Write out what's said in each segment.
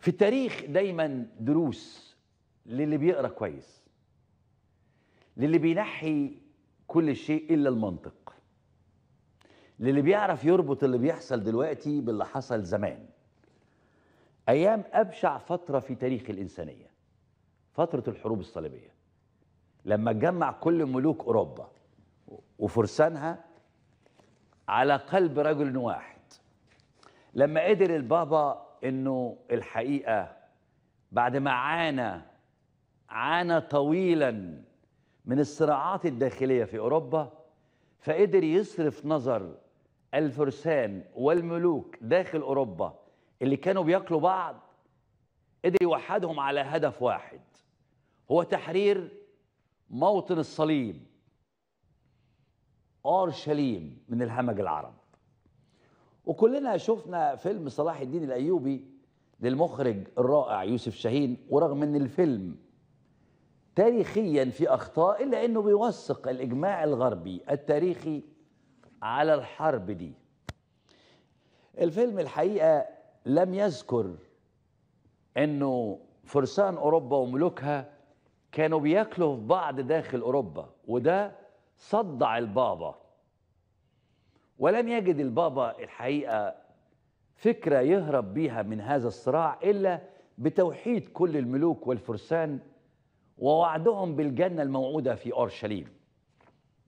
في التاريخ دايما دروس للي بيقرا كويس للي بينحي كل شيء الا المنطق للي بيعرف يربط اللي بيحصل دلوقتي باللي حصل زمان ايام ابشع فتره في تاريخ الانسانيه فتره الحروب الصليبيه لما اتجمع كل ملوك اوروبا وفرسانها على قلب رجل واحد لما قدر البابا انه الحقيقه بعد ما عانى عانى طويلا من الصراعات الداخليه في اوروبا فقدر يصرف نظر الفرسان والملوك داخل اوروبا اللي كانوا بياكلوا بعض قدر يوحدهم على هدف واحد هو تحرير موطن الصليب اورشليم من الهمج العرب وكلنا شفنا فيلم صلاح الدين الايوبي للمخرج الرائع يوسف شاهين ورغم ان الفيلم تاريخيا في اخطاء الا انه بيوثق الاجماع الغربي التاريخي على الحرب دي الفيلم الحقيقه لم يذكر انه فرسان اوروبا وملوكها كانوا بياكلوا في بعض داخل اوروبا وده صدع البابا ولم يجد البابا الحقيقه فكره يهرب بيها من هذا الصراع الا بتوحيد كل الملوك والفرسان ووعدهم بالجنه الموعوده في اورشليم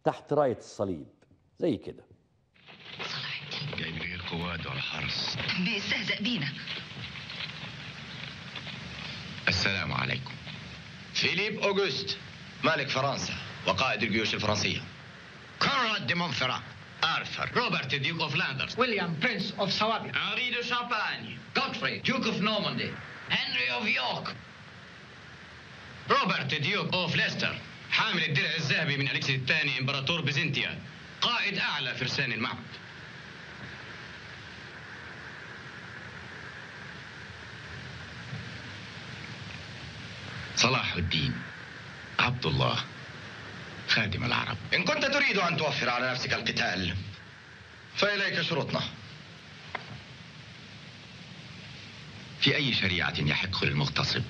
تحت رايه الصليب زي كده جاي من غير قواد ولا حرس بيستهزأ بينا السلام عليكم فيليب اوغوست ملك فرنسا وقائد الجيوش الفرنسية كونراد دي مونفران Arthur, Robert, Duke of Flanders, William, Prince of Swabia, Henri de Champagne, Godfrey, Duke of Normandy, Henry of York, روبرت ديوك اوف ليستر حامل الدرع الذهبي من أليكس الثاني امبراطور بيزنطيا قائد اعلى فرسان المعبد صلاح الدين عبد الله خادم العرب إن كنت تريد أن توفر على نفسك القتال فإليك شروطنا في أي شريعة يحق للمغتصب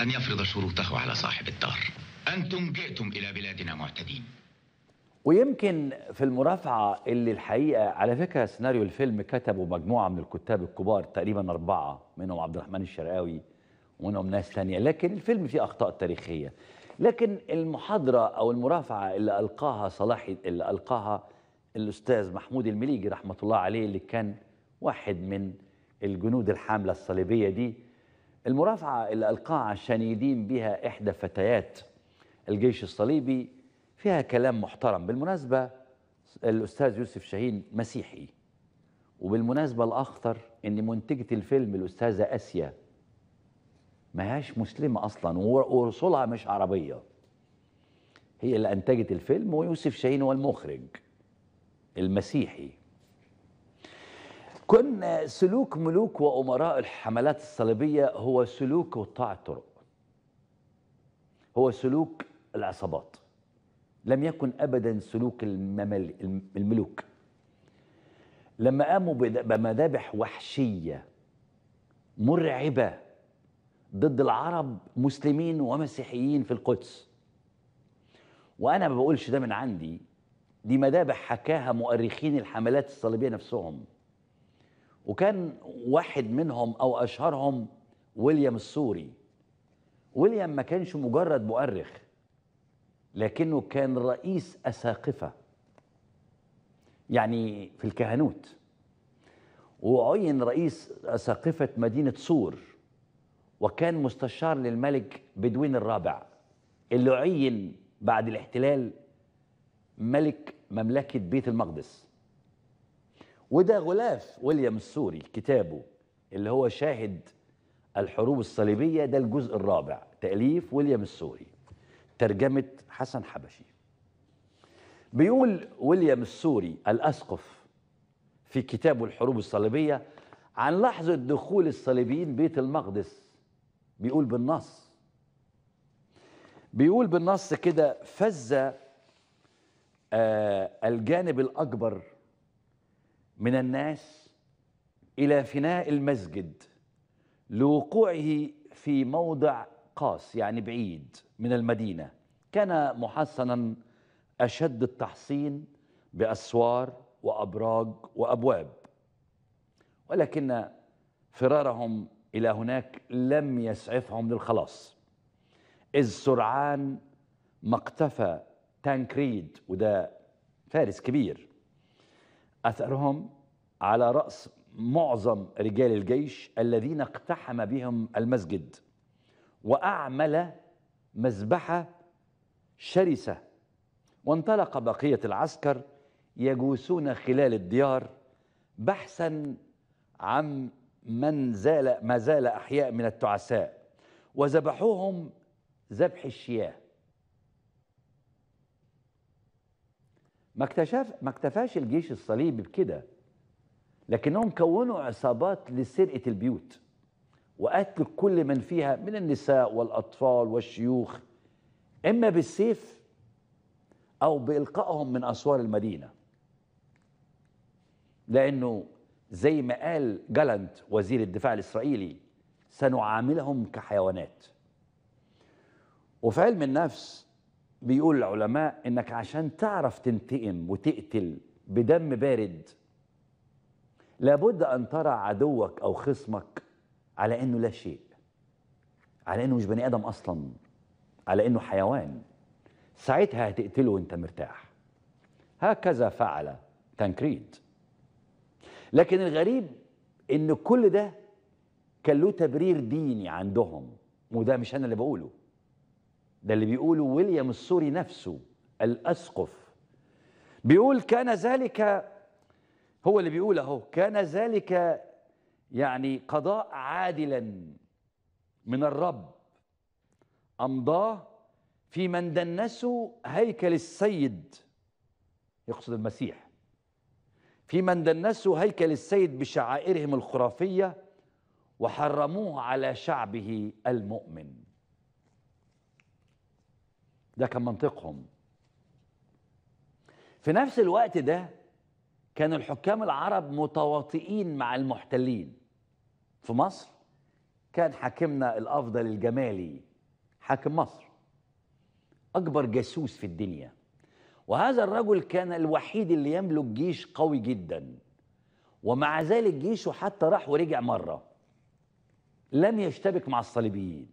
أن يفرض شروطه على صاحب الدار أنتم جئتم إلى بلادنا معتدين ويمكن في المرافعة اللي الحقيقة على فكرة سيناريو الفيلم كتبه مجموعة من الكتاب الكبار تقريبا أربعة منهم عبد الرحمن الشرقاوي ومنهم ناس تانية لكن الفيلم فيه أخطاء تاريخية لكن المحاضرة أو المرافعة اللي ألقاها صلاح اللي ألقاها الأستاذ محمود المليجي رحمة الله عليه اللي كان واحد من الجنود الحاملة الصليبية دي المرافعة اللي ألقاها عشان يدين بها إحدى فتيات الجيش الصليبي فيها كلام محترم بالمناسبة الأستاذ يوسف شاهين مسيحي وبالمناسبة الأخطر أن منتجة الفيلم الأستاذة آسيا ما هياش مسلمة أصلا ورسولها مش عربية هي اللي أنتجت الفيلم ويوسف شاهين هو المخرج المسيحي كن سلوك ملوك وأمراء الحملات الصليبية هو سلوك قطاع الطرق هو سلوك العصابات لم يكن أبدا سلوك الملوك لما قاموا بمذابح وحشية مرعبة ضد العرب مسلمين ومسيحيين في القدس وأنا ما بقولش ده من عندي دي مذابح حكاها مؤرخين الحملات الصليبية نفسهم وكان واحد منهم أو أشهرهم ويليام السوري ويليام ما كانش مجرد مؤرخ لكنه كان رئيس أساقفة يعني في الكهنوت وعين رئيس أساقفة مدينة سور وكان مستشار للملك بدوين الرابع اللي عين بعد الاحتلال ملك مملكة بيت المقدس وده غلاف ويليام السوري كتابه اللي هو شاهد الحروب الصليبية ده الجزء الرابع تأليف ويليام السوري ترجمة حسن حبشي بيقول ويليام السوري الأسقف في كتابه الحروب الصليبية عن لحظة دخول الصليبيين بيت المقدس بيقول بالنص بيقول بالنص كده فز آه، الجانب الأكبر من الناس إلى فناء المسجد لوقوعه في موضع قاس يعني بعيد من المدينة كان محصنا أشد التحصين بأسوار وأبراج وأبواب ولكن فرارهم إلى هناك لم يسعفهم للخلاص إذ سرعان ما اقتفى تانكريد وده فارس كبير أثرهم على رأس معظم رجال الجيش الذين اقتحم بهم المسجد وأعمل مذبحة شرسة وانطلق بقية العسكر يجوسون خلال الديار بحثا عن من زال ما زال أحياء من التعساء وذبحوهم ذبح الشياه ما اكتشف ما اكتفاش الجيش الصليبي بكده لكنهم كونوا عصابات لسرقة البيوت وقتل كل من فيها من النساء والأطفال والشيوخ إما بالسيف أو بإلقائهم من أسوار المدينة لأنه زي ما قال جالانت وزير الدفاع الإسرائيلي سنعاملهم كحيوانات وفي علم النفس بيقول العلماء إنك عشان تعرف تنتقم وتقتل بدم بارد لابد أن ترى عدوك أو خصمك على إنه لا شيء على إنه مش بني آدم أصلا على إنه حيوان ساعتها هتقتله وانت مرتاح هكذا فعل تنكريد لكن الغريب ان كل ده كان له تبرير ديني عندهم وده مش انا اللي بقوله ده اللي بيقوله ويليام السوري نفسه الاسقف بيقول كان ذلك هو اللي بيقول اهو كان ذلك يعني قضاء عادلا من الرب امضاه في من دنسوا هيكل السيد يقصد المسيح في من دنسوا هيكل السيد بشعائرهم الخرافية وحرموه على شعبه المؤمن ده كان منطقهم في نفس الوقت ده كان الحكام العرب متواطئين مع المحتلين في مصر كان حاكمنا الأفضل الجمالي حاكم مصر أكبر جاسوس في الدنيا وهذا الرجل كان الوحيد اللي يملك جيش قوي جدا ومع ذلك جيشه حتى راح ورجع مرة لم يشتبك مع الصليبيين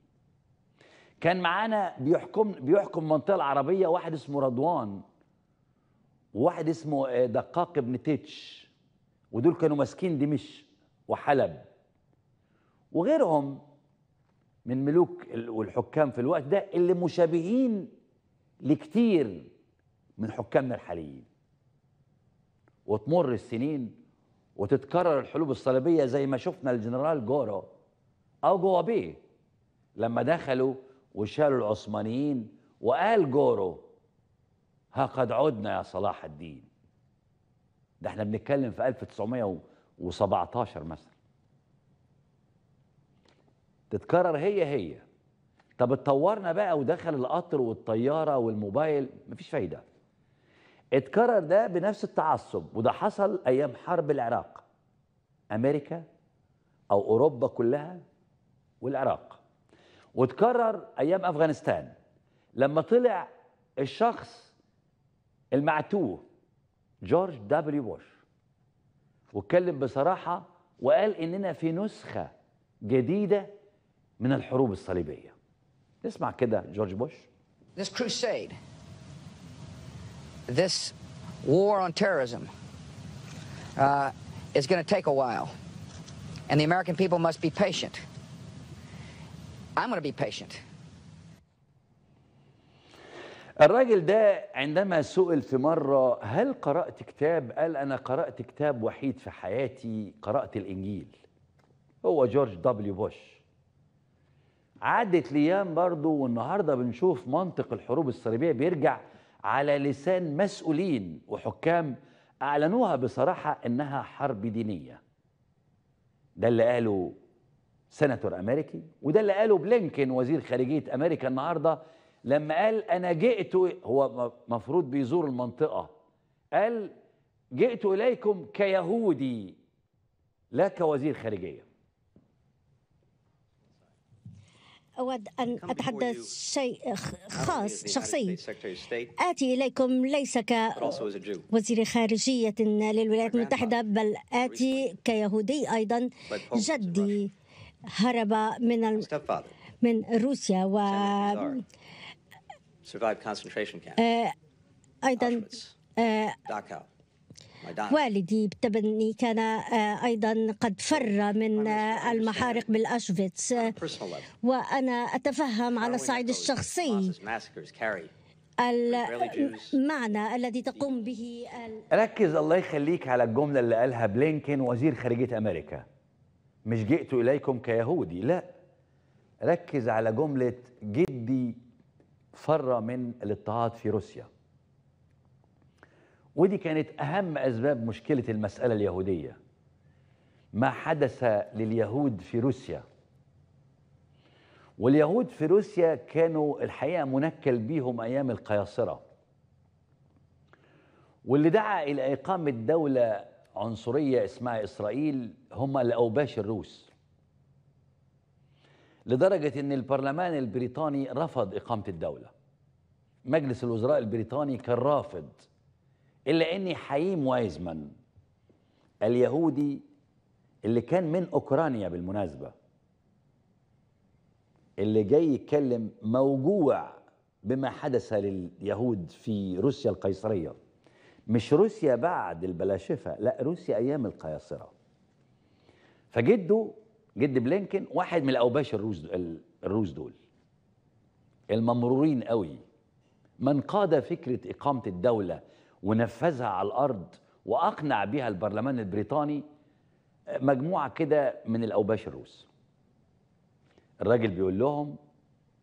كان معانا بيحكم بيحكم المنطقة العربية واحد اسمه رضوان وواحد اسمه آه، دقاق ابن تيتش ودول كانوا ماسكين دمشق وحلب وغيرهم من ملوك والحكام في الوقت ده اللي مشابهين لكتير من حكامنا الحاليين وتمر السنين وتتكرر الحروب الصليبيه زي ما شفنا الجنرال جورو او جوابيه لما دخلوا وشالوا العثمانيين وقال جورو ها قد عدنا يا صلاح الدين ده احنا بنتكلم في 1917 مثلا تتكرر هي هي طب اتطورنا بقى ودخل القطر والطياره والموبايل مفيش فايده اتكرر ده بنفس التعصب وده حصل ايام حرب العراق امريكا او اوروبا كلها والعراق وتكرر ايام افغانستان لما طلع الشخص المعتوه جورج دبليو بوش واتكلم بصراحه وقال اننا في نسخه جديده من الحروب الصليبيه نسمع كده جورج بوش This crusade this war on terrorism uh, is going to take a while, and the American people must be patient. I'm going to be patient. الراجل ده عندما سئل في مرة هل قرأت كتاب قال أنا قرأت كتاب وحيد في حياتي قرأت الإنجيل هو جورج دبليو بوش عدت ليام برضو والنهاردة بنشوف منطق الحروب الصليبية بيرجع على لسان مسؤولين وحكام أعلنوها بصراحة أنها حرب دينية ده اللي قاله سناتور أمريكي وده اللي قاله بلينكن وزير خارجية أمريكا النهاردة لما قال أنا جئت هو مفروض بيزور المنطقة قال جئت إليكم كيهودي لا كوزير خارجية أود أن أتحدث شيء خاص شخصي آتي إليكم ليس كوزير خارجية للولايات المتحدة بل آتي كيهودي أيضا جدي هرب من ال... من روسيا و آه، أيضا والدي بتبني كان آه، أيضا قد فر من آه، المحارق بالأشفيتس وأنا أتفهم على الصعيد الشخصي المعنى الذي تقوم به ركز الله يخليك على الجملة اللي قالها بلينكين وزير خارجية أمريكا مش جئت إليكم كيهودي لا ركز على جملة جدي فر من الاضطهاد في روسيا ودي كانت أهم أسباب مشكلة المسألة اليهودية ما حدث لليهود في روسيا واليهود في روسيا كانوا الحقيقة منكل بيهم أيام القياصرة واللي دعا إلى إقامة دولة عنصرية اسمها إسرائيل هم الأوباش الروس لدرجة أن البرلمان البريطاني رفض إقامة الدولة مجلس الوزراء البريطاني كان رافض إلا أن حييم وايزمان اليهودي اللي كان من أوكرانيا بالمناسبة اللي جاي يتكلم موجوع بما حدث لليهود في روسيا القيصرية مش روسيا بعد البلاشفة لا روسيا أيام القياصرة فجده جد بلينكن واحد من الأوباش الروس الروس دول الممرورين قوي من قاد فكرة إقامة الدولة ونفذها على الارض واقنع بها البرلمان البريطاني مجموعه كده من الاوباش الروس الراجل بيقول لهم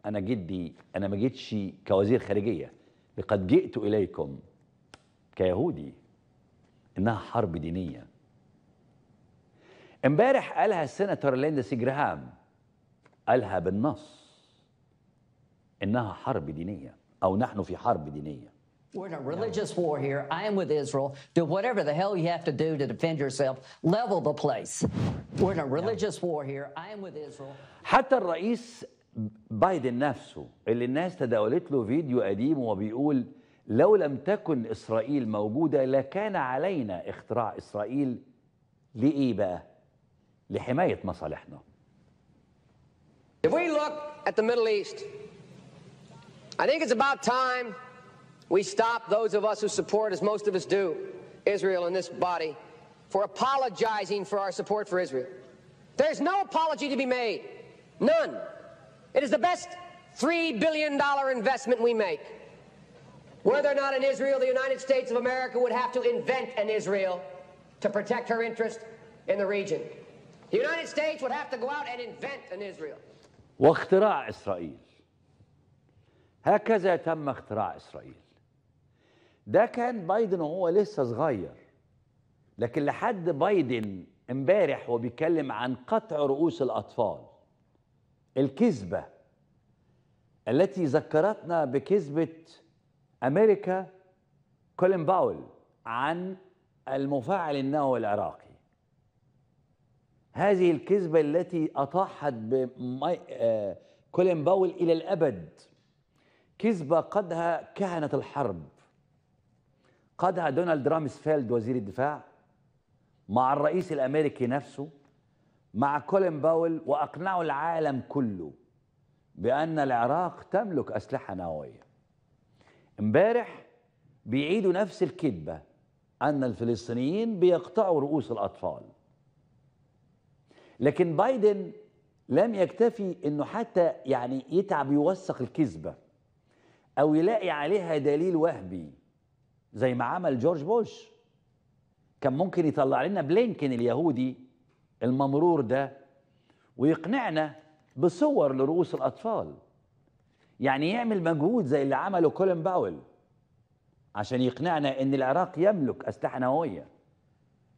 انا جدي انا ما جيتش كوزير خارجيه لقد جئت اليكم كيهودي انها حرب دينيه امبارح قالها السناتور ليندسي جراهام قالها بالنص انها حرب دينيه او نحن في حرب دينيه We're in a religious war here. I am with Israel. Do whatever the hell you have to do to defend yourself. Level the place. We're in a religious war here. I am with Israel. حتى الرئيس بايدن نفسه اللي الناس تداولت له فيديو قديم وبيقول لو لم تكن اسرائيل موجوده لكان علينا اختراع اسرائيل لايه بقى؟ لحمايه مصالحنا. If we look at the Middle East, I think it's about time we stop those of us who support, as most of us do, Israel in this body, for apologizing for our support for Israel. There's no apology to be made. None. It is the best $3 billion investment we make. Were there not an Israel, the United States of America would have to invent an Israel to protect her interest in the region. The United States would have to go out and invent an Israel. واختراع إسرائيل هكذا تم اختراع إسرائيل ده كان بايدن وهو لسه صغير لكن لحد بايدن امبارح وبيتكلم عن قطع رؤوس الاطفال الكذبه التي ذكرتنا بكذبه امريكا كولين باول عن المفاعل النووي العراقي هذه الكذبه التي اطاحت آه كولين باول الى الابد كذبه قدها كهنه الحرب قادها دونالد رامسفيلد وزير الدفاع مع الرئيس الامريكي نفسه مع كولين باول واقنعوا العالم كله بان العراق تملك اسلحه نوويه امبارح بيعيدوا نفس الكذبه ان الفلسطينيين بيقطعوا رؤوس الاطفال لكن بايدن لم يكتفي انه حتى يعني يتعب يوثق الكذبه او يلاقي عليها دليل وهمي زي ما عمل جورج بوش كان ممكن يطلع لنا بلينكن اليهودي الممرور ده ويقنعنا بصور لرؤوس الأطفال يعني يعمل مجهود زي اللي عمله كولين باول عشان يقنعنا ان العراق يملك اسلحه نوويه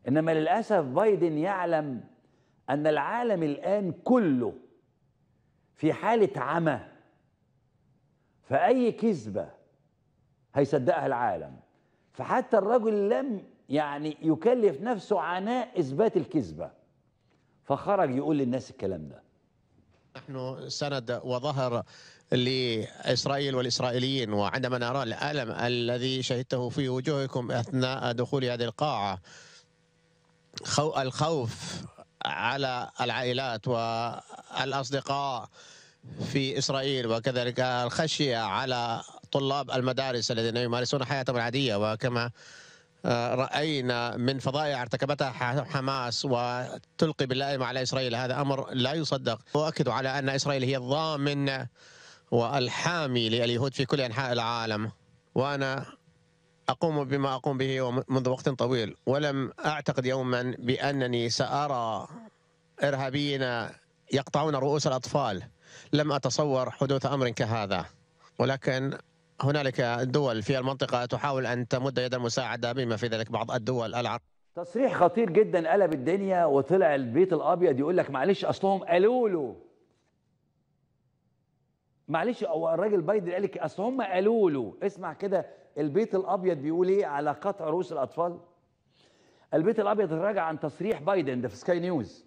انما للاسف بايدن يعلم ان العالم الان كله في حاله عمى فاي كذبه هيصدقها العالم فحتى الرجل لم يعني يكلف نفسه عناء إثبات الكذبة فخرج يقول للناس الكلام ده نحن سند وظهر لإسرائيل والإسرائيليين وعندما نرى الألم الذي شهدته في وجوهكم أثناء دخول هذه القاعة الخوف على العائلات والأصدقاء في إسرائيل وكذلك الخشية على طلاب المدارس الذين يمارسون حياتهم العادية وكما آه، راينا من فضائع ارتكبتها حماس وتلقي باللائمه على اسرائيل هذا امر لا يصدق واؤكد على ان اسرائيل هي الضامن والحامي لليهود في كل انحاء العالم وانا اقوم بما اقوم به منذ وقت طويل ولم اعتقد يوما بانني سارى ارهابيين يقطعون رؤوس الاطفال لم اتصور حدوث امر كهذا ولكن هنالك دول في المنطقة تحاول أن تمد يد المساعدة بما في ذلك بعض الدول العربية تصريح خطير جدا قلب الدنيا وطلع البيت الابيض يقول لك معلش اصلهم قالوا له معلش هو الراجل بايدن قال لك اصل هم قالوا له اسمع كده البيت الابيض بيقول ايه على قطع رؤوس الاطفال البيت الابيض راجع عن تصريح بايدن ده في سكاي نيوز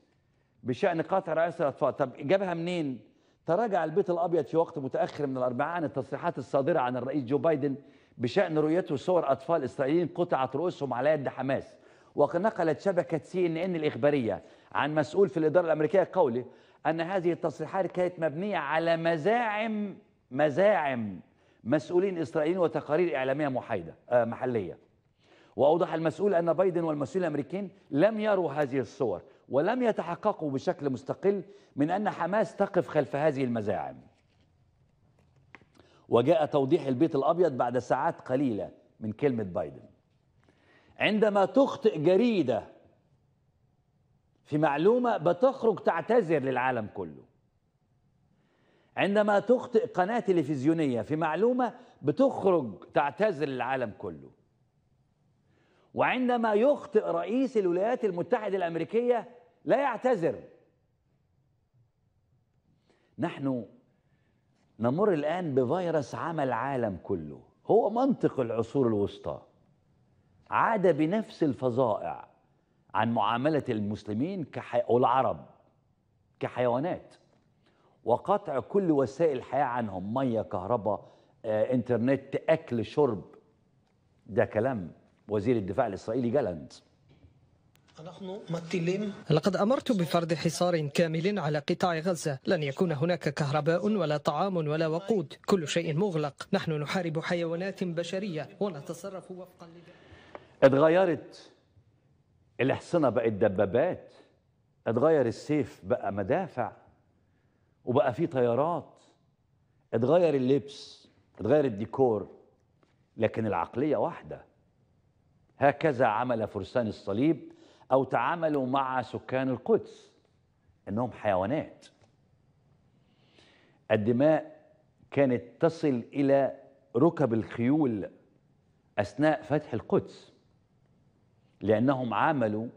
بشان قطع رؤوس الاطفال طب جابها منين تراجع البيت الابيض في وقت متاخر من الاربعاء عن التصريحات الصادره عن الرئيس جو بايدن بشان رؤيته صور اطفال اسرائيليين قطعت رؤوسهم على يد حماس وقد نقلت شبكه سي ان ان الاخباريه عن مسؤول في الاداره الامريكيه قوله ان هذه التصريحات كانت مبنيه على مزاعم مزاعم مسؤولين اسرائيليين وتقارير اعلاميه محايده آه، محليه واوضح المسؤول ان بايدن والمسؤولين الامريكيين لم يروا هذه الصور ولم يتحققوا بشكل مستقل من أن حماس تقف خلف هذه المزاعم وجاء توضيح البيت الأبيض بعد ساعات قليلة من كلمة بايدن عندما تخطئ جريدة في معلومة بتخرج تعتذر للعالم كله عندما تخطئ قناة تلفزيونية في معلومة بتخرج تعتذر للعالم كله وعندما يخطئ رئيس الولايات المتحدة الأمريكية لا يعتذر نحن نمر الآن بفيروس عمى العالم كله هو منطق العصور الوسطى عاد بنفس الفظائع عن معاملة المسلمين كحي... والعرب كحيوانات وقطع كل وسائل الحياة عنهم مية كهرباء آه، انترنت أكل شرب ده كلام وزير الدفاع الإسرائيلي جالنت لقد أمرت بفرض حصار كامل على قطاع غزة لن يكون هناك كهرباء ولا طعام ولا وقود كل شيء مغلق نحن نحارب حيوانات بشرية ونتصرف وفقا اتغيرت الحصنة بقت دبابات اتغير السيف بقى مدافع وبقى في طيارات اتغير اللبس اتغير الديكور لكن العقلية واحدة هكذا عمل فرسان الصليب أو تعاملوا مع سكان القدس أنهم حيوانات الدماء كانت تصل إلى ركب الخيول أثناء فتح القدس لأنهم عاملوا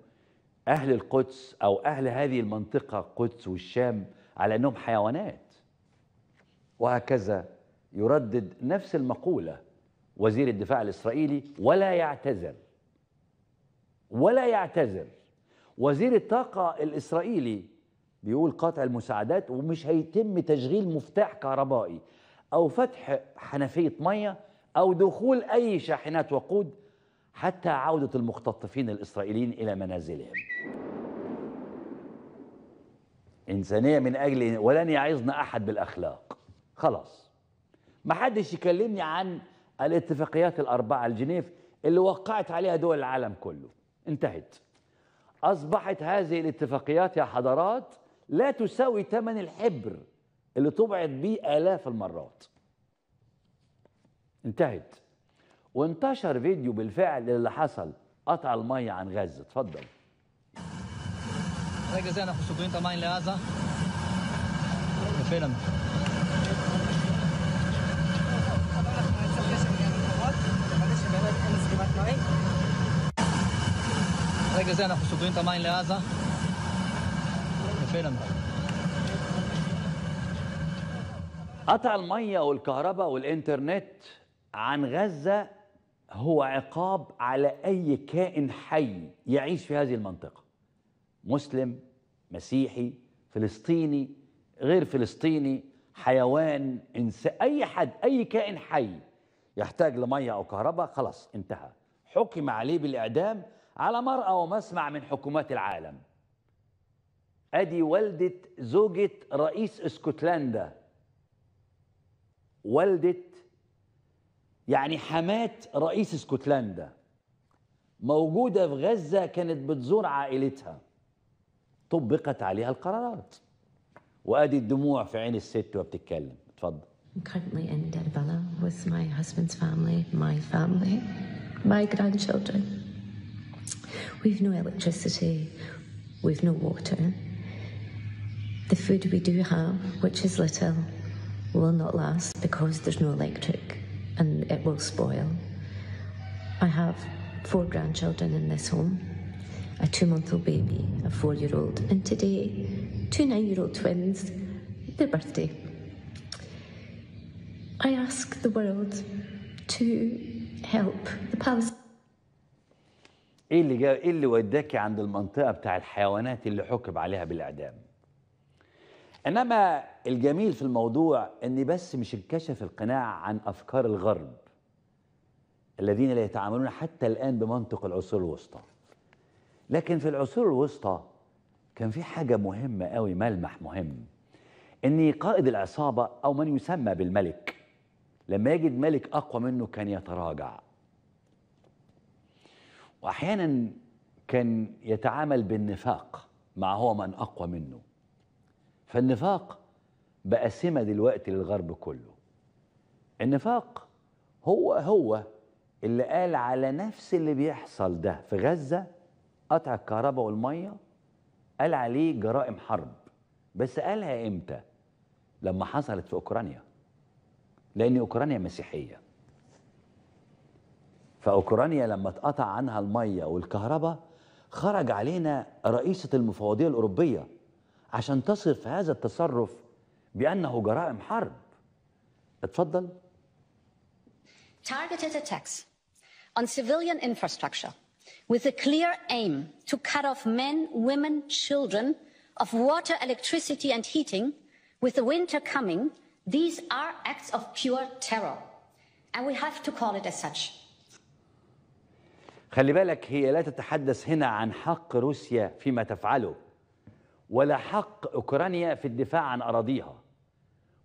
أهل القدس أو أهل هذه المنطقة القدس والشام على أنهم حيوانات وهكذا يردد نفس المقولة وزير الدفاع الإسرائيلي ولا يعتذر ولا يعتذر وزير الطاقة الإسرائيلي بيقول قطع المساعدات ومش هيتم تشغيل مفتاح كهربائي أو فتح حنفية مية أو دخول أي شاحنات وقود حتى عودة المختطفين الإسرائيليين إلى منازلهم إنسانية من أجل ولن يعظنا أحد بالأخلاق خلاص ما حدش يكلمني عن الاتفاقيات الأربعة الجنيف اللي وقعت عليها دول العالم كله انتهت أصبحت هذه الاتفاقيات يا حضرات لا تساوي ثمن الحبر اللي طبعت بيه آلاف المرات انتهت وانتشر فيديو بالفعل اللي حصل قطع المية عن غزة اتفضل رجزينا في سبرين تماين لهذا حاجه زي احنا شغالين لهذا فعلا قطع الميه والكهرباء والانترنت عن غزه هو عقاب على اي كائن حي يعيش في هذه المنطقه مسلم مسيحي فلسطيني غير فلسطيني حيوان انسان اي حد اي كائن حي يحتاج لميه او كهرباء خلاص انتهى حكم عليه بالاعدام على مرأى ومسمع من حكومات العالم ادي والدة زوجة رئيس اسكتلندا والدة يعني حماة رئيس اسكتلندا موجودة في غزة كانت بتزور عائلتها طبقت عليها القرارات وادي الدموع في عين الست وبتتكلم اتفضل currently in Derbella with my husband's family, my family, my grandchildren. We've no electricity, we've no water. The food we do have, which is little, will not last because there's no electric and it will spoil. I have four grandchildren in this home a two month old baby, a four year old, and today, two nine year old twins, their birthday. I ask the world to help the Palestinians. ايه اللي جاب ايه اللي وداكي عند المنطقه بتاع الحيوانات اللي حكم عليها بالاعدام انما الجميل في الموضوع ان بس مش انكشف القناع عن افكار الغرب الذين لا يتعاملون حتى الان بمنطق العصور الوسطى لكن في العصور الوسطى كان في حاجه مهمه قوي ملمح مهم ان قائد العصابه او من يسمى بالملك لما يجد ملك اقوى منه كان يتراجع واحيانا كان يتعامل بالنفاق مع هو من اقوى منه فالنفاق بقى سمه دلوقتي للغرب كله النفاق هو هو اللي قال على نفس اللي بيحصل ده في غزه قطع الكهرباء والميه قال عليه جرائم حرب بس قالها امتى لما حصلت في اوكرانيا لان اوكرانيا مسيحيه فأوكرانيا لما اتقطع عنها المية والكهرباء خرج علينا رئيسة المفوضية الأوروبية عشان تصف هذا التصرف بأنه جرائم حرب اتفضل Targeted attacks on civilian infrastructure with a clear aim to cut off men, women, children of water, electricity and heating with the winter coming, these are acts of pure terror. And we have to call it as such. خلي بالك هي لا تتحدث هنا عن حق روسيا فيما تفعله ولا حق أوكرانيا في الدفاع عن أراضيها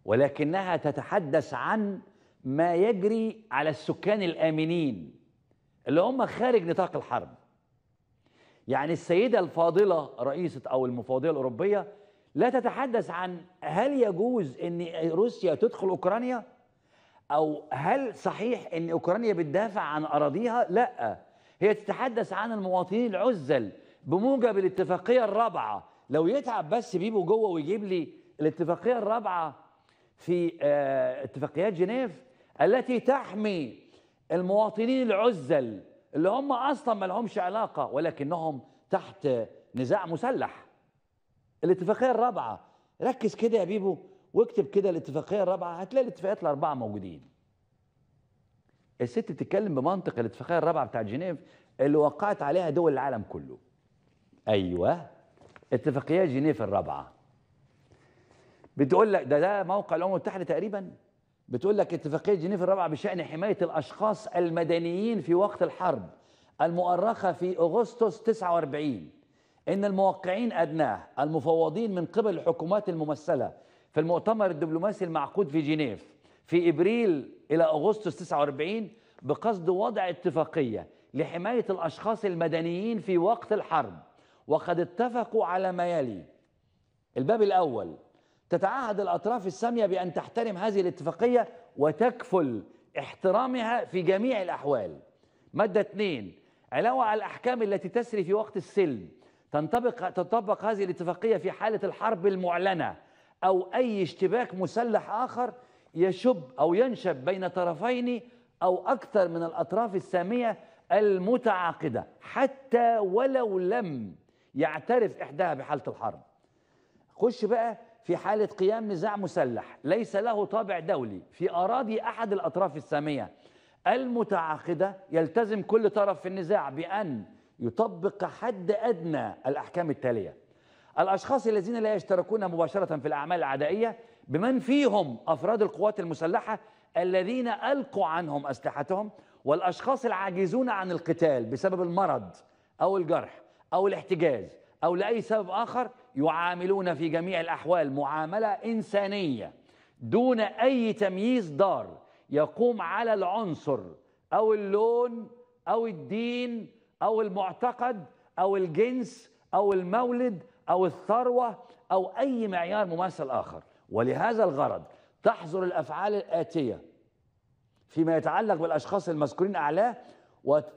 ولكنها تتحدث عن ما يجري على السكان الآمنين اللي هم خارج نطاق الحرب يعني السيدة الفاضلة رئيسة أو المفوضية الأوروبية لا تتحدث عن هل يجوز أن روسيا تدخل أوكرانيا أو هل صحيح أن أوكرانيا بتدافع عن أراضيها؟ لأ هي تتحدث عن المواطنين العزل بموجب الاتفاقية الرابعة لو يتعب بس بيبو جوه ويجيب لي الاتفاقية الرابعة في آه، اتفاقيات جنيف التي تحمي المواطنين العزل اللي هم أصلا ما لهمش علاقة ولكنهم تحت نزاع مسلح الاتفاقية الرابعة ركز كده يا بيبو واكتب كده الاتفاقية الرابعة هتلاقي الاتفاقيات الأربعة موجودين الست بتتكلم بمنطق الاتفاقيه الرابعه بتاعت جنيف اللي وقعت عليها دول العالم كله ايوه اتفاقيه جنيف الرابعه بتقول لك ده ده موقع الامم المتحده تقريبا بتقول لك اتفاقيه جنيف الرابعه بشان حمايه الاشخاص المدنيين في وقت الحرب المؤرخه في اغسطس 49 ان الموقعين ادناه المفوضين من قبل الحكومات الممثله في المؤتمر الدبلوماسي المعقود في جنيف في ابريل إلى أغسطس 49 بقصد وضع اتفاقية لحماية الأشخاص المدنيين في وقت الحرب وقد اتفقوا على ما يلي الباب الأول تتعهد الأطراف السامية بأن تحترم هذه الاتفاقية وتكفل احترامها في جميع الأحوال مادة 2 علاوة على الأحكام التي تسري في وقت السلم تنطبق, تطبق هذه الاتفاقية في حالة الحرب المعلنة أو أي اشتباك مسلح آخر يشب أو ينشب بين طرفين أو أكثر من الأطراف السامية المتعاقدة حتى ولو لم يعترف إحداها بحالة الحرب خش بقى في حالة قيام نزاع مسلح ليس له طابع دولي في أراضي أحد الأطراف السامية المتعاقدة يلتزم كل طرف في النزاع بأن يطبق حد أدنى الأحكام التالية الأشخاص الذين لا يشتركون مباشرة في الأعمال العدائية بمن فيهم أفراد القوات المسلحة الذين ألقوا عنهم أسلحتهم والأشخاص العاجزون عن القتال بسبب المرض أو الجرح أو الاحتجاز أو لأي سبب آخر يعاملون في جميع الأحوال معاملة إنسانية دون أي تمييز دار يقوم على العنصر أو اللون أو الدين أو المعتقد أو الجنس أو المولد أو الثروة أو أي معيار مماثل آخر ولهذا الغرض تحظر الأفعال الآتية فيما يتعلق بالأشخاص المذكورين أعلاه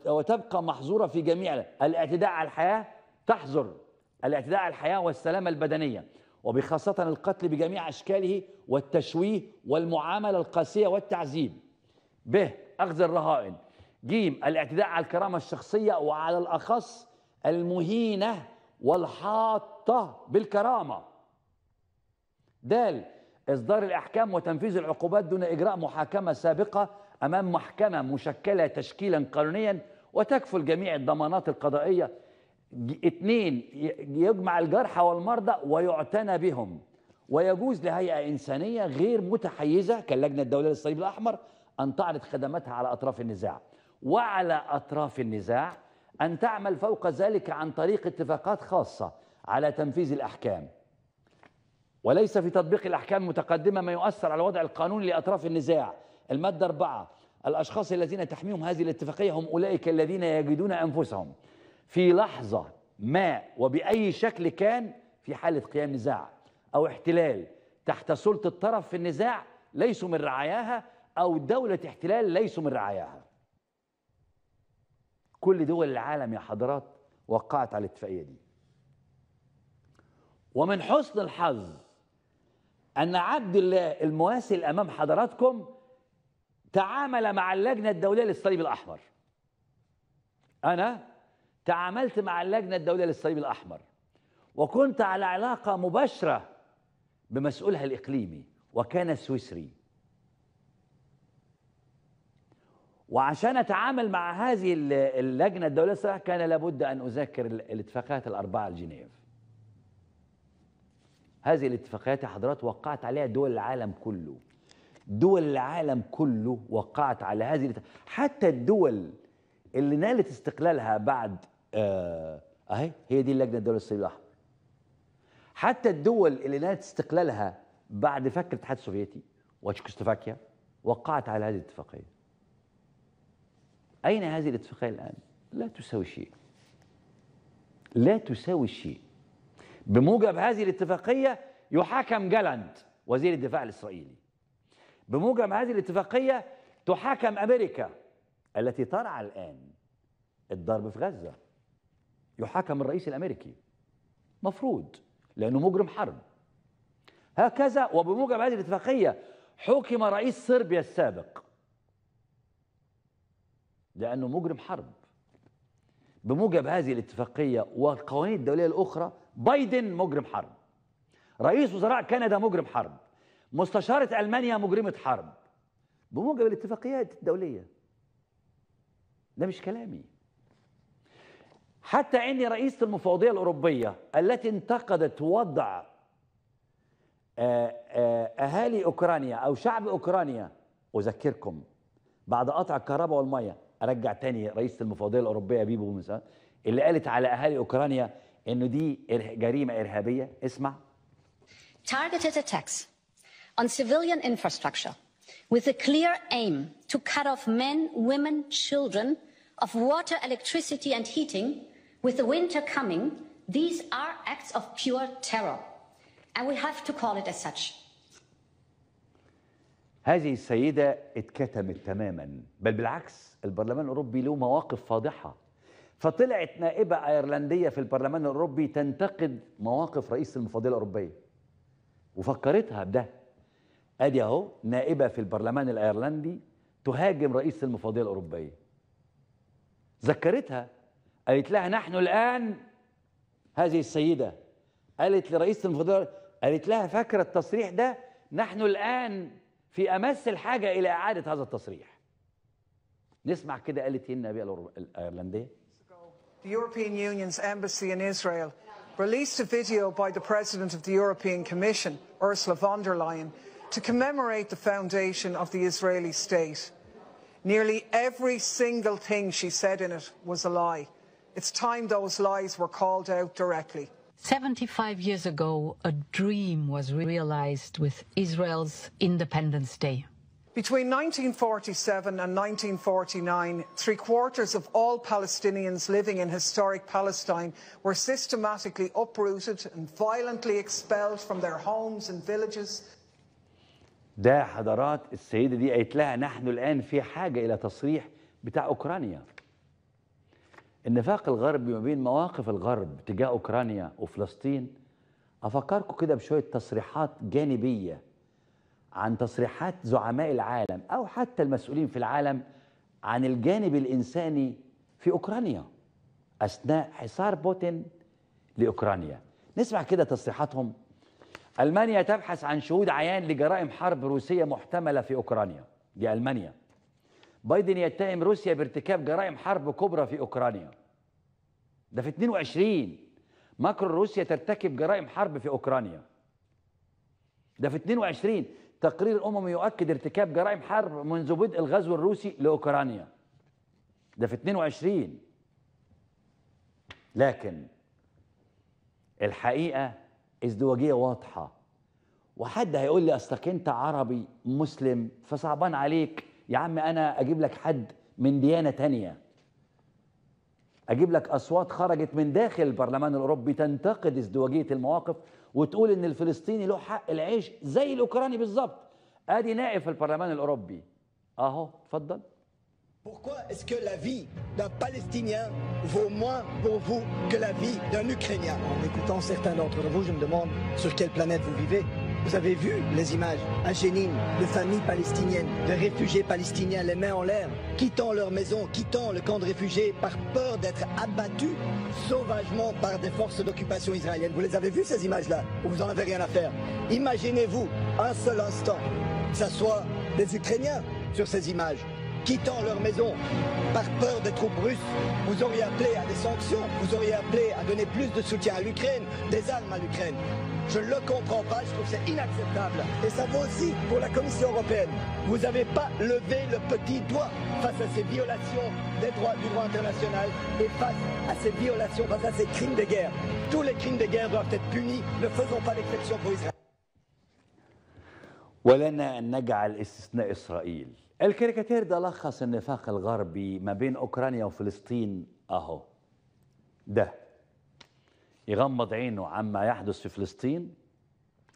وتبقى محظورة في جميع الاعتداء على الحياة تحظر الاعتداء على الحياة والسلامة البدنية وبخاصة القتل بجميع أشكاله والتشويه والمعاملة القاسية والتعذيب ب أخذ الرهائن ج الاعتداء على الكرامة الشخصية وعلى الأخص المهينة والحاطة بالكرامة د إصدار الأحكام وتنفيذ العقوبات دون إجراء محاكمة سابقة أمام محكمة مشكلة تشكيلا قانونيا وتكفل جميع الضمانات القضائية اثنين يجمع الجرحى والمرضى ويعتنى بهم ويجوز لهيئة إنسانية غير متحيزة كاللجنة الدولية للصليب الأحمر أن تعرض خدماتها على أطراف النزاع وعلى أطراف النزاع أن تعمل فوق ذلك عن طريق اتفاقات خاصة على تنفيذ الأحكام وليس في تطبيق الأحكام متقدمة ما يؤثر على وضع القانون لأطراف النزاع المادة أربعة الأشخاص الذين تحميهم هذه الاتفاقية هم أولئك الذين يجدون أنفسهم في لحظة ما وبأي شكل كان في حالة قيام نزاع أو احتلال تحت سلطة طرف في النزاع ليسوا من رعاياها أو دولة احتلال ليسوا من رعاياها كل دول العالم يا حضرات وقعت على الاتفاقية دي ومن حسن الحظ أن عبد الله المواسل أمام حضراتكم تعامل مع اللجنة الدولية للصليب الأحمر أنا تعاملت مع اللجنة الدولية للصليب الأحمر وكنت على علاقة مباشرة بمسؤولها الإقليمي وكان سويسري وعشان أتعامل مع هذه اللجنة الدولية كان لابد أن أذاكر الاتفاقات الأربعة الجنيف هذه الاتفاقيات يا حضرات وقعت عليها دول العالم كله دول العالم كله وقعت على هذه الاتفاقيات. حتى الدول اللي نالت استقلالها بعد آه اهي هي دي اللجنه الدوليه للصليب الاحمر حتى الدول اللي نالت استقلالها بعد فك الاتحاد السوفيتي وتشيكوسلوفاكيا وقعت على هذه الاتفاقيه اين هذه الاتفاقيه الان لا تساوي شيء لا تساوي شيء بموجب هذه الاتفاقية يحاكم جالاند وزير الدفاع الإسرائيلي بموجب هذه الاتفاقية تحاكم أمريكا التي ترعى الآن الضرب في غزة يحاكم الرئيس الأمريكي مفروض لأنه مجرم حرب هكذا وبموجب هذه الاتفاقية حكم رئيس صربيا السابق لأنه مجرم حرب بموجب هذه الاتفاقية والقوانين الدولية الأخرى بايدن مجرم حرب رئيس وزراء كندا مجرم حرب مستشارة ألمانيا مجرمة حرب بموجب الاتفاقيات الدولية ده مش كلامي حتى أن رئيسة المفوضية الأوروبية التي انتقدت وضع آه، آه، أهالي أوكرانيا أو شعب أوكرانيا أذكركم بعد قطع الكهرباء والمية أرجع تاني رئيسة المفوضية الأوروبية بيبو موسى اللي قالت على أهالي أوكرانيا انه دي جريمه ارهابيه اسمع targeted attacks on civilian infrastructure with a clear aim to cut off men women children of water electricity and heating with the winter coming these are acts of pure terror and we have to call it as such هذه السيدة اتكتمت تماما بل بالعكس البرلمان الأوروبي له مواقف فاضحة فطلعت نائبة أيرلندية في البرلمان الأوروبي تنتقد مواقف رئيس المفوضية الأوروبية وفكرتها بده أدي أهو نائبة في البرلمان الأيرلندي تهاجم رئيس المفوضية الأوروبية ذكرتها قالت لها نحن الآن هذه السيدة قالت لرئيس المفوضية قالت لها فاكرة التصريح ده نحن الآن في أمس الحاجة إلى إعادة هذا التصريح نسمع كده قالت ايه النائبة الأيرلندية the European Union's embassy in Israel released a video by the President of the European Commission, Ursula von der Leyen, to commemorate the foundation of the Israeli state. Nearly every single thing she said in it was a lie. It's time those lies were called out directly. 75 years ago, a dream was realized with Israel's Independence Day. Between 1947 and 1949, three quarters of all Palestinians living in historic Palestine were systematically uprooted and violently expelled from their homes and villages. ده حضرات السيدة دي قالت لها نحن الآن في حاجة إلى تصريح بتاع أوكرانيا. النفاق الغربي ما بين مواقف الغرب تجاه أوكرانيا وفلسطين أفكركم كده بشوية تصريحات جانبية عن تصريحات زعماء العالم أو حتى المسؤولين في العالم عن الجانب الإنساني في أوكرانيا أثناء حصار بوتين لأوكرانيا نسمع كده تصريحاتهم ألمانيا تبحث عن شهود عيان لجرائم حرب روسية محتملة في أوكرانيا دي ألمانيا بايدن يتهم روسيا بارتكاب جرائم حرب كبرى في أوكرانيا ده في 22 ماكرون روسيا ترتكب جرائم حرب في أوكرانيا ده في 22 تقرير الامم يؤكد ارتكاب جرائم حرب منذ بدء الغزو الروسي لأوكرانيا ده في 22 لكن الحقيقة ازدواجية واضحة وحد هيقول لي أصلك أنت عربي مسلم فصعبان عليك يا عم أنا أجيب لك حد من ديانة تانية أجيب لك أصوات خرجت من داخل البرلمان الأوروبي تنتقد ازدواجية المواقف وتقول ان الفلسطيني له حق العيش زي الاوكراني بالظبط ادي نائب في البرلمان الاوروبي اهو اتفضل Pourquoi est-ce que la vie d'un Palestinien vaut moins pour vous que la vie d'un Ukrainien En écoutant certains d'entre vous, je me demande sur quelle planète vous vivez. Vous avez vu les images à de familles palestiniennes, de réfugiés palestiniens les mains en l'air, quittant leur maison, quittant le camp de réfugiés par peur d'être abattus sauvagement par des forces d'occupation israéliennes. Vous les avez vues ces images-là Ou vous n'en avez rien à faire Imaginez-vous un seul instant que ce soit des Ukrainiens sur ces images quittant leur maison par peur des troupes russes. Vous auriez appelé à des sanctions, vous auriez appelé à donner plus de soutien à l'Ukraine, des armes à l'Ukraine. Je ne le comprends pas, je trouve c'est inacceptable. Et ça vaut aussi pour la Commission européenne. Vous n'avez pas levé le petit doigt face à ces violations des droits du droit international et face à ces violations, face à ces crimes de guerre. Tous les crimes de guerre doivent être punis. Ne faisons pas l'exception pour Israël. الكاريكاتير ده لخص النفاق الغربي ما بين اوكرانيا وفلسطين اهو ده يغمض عينه عما يحدث في فلسطين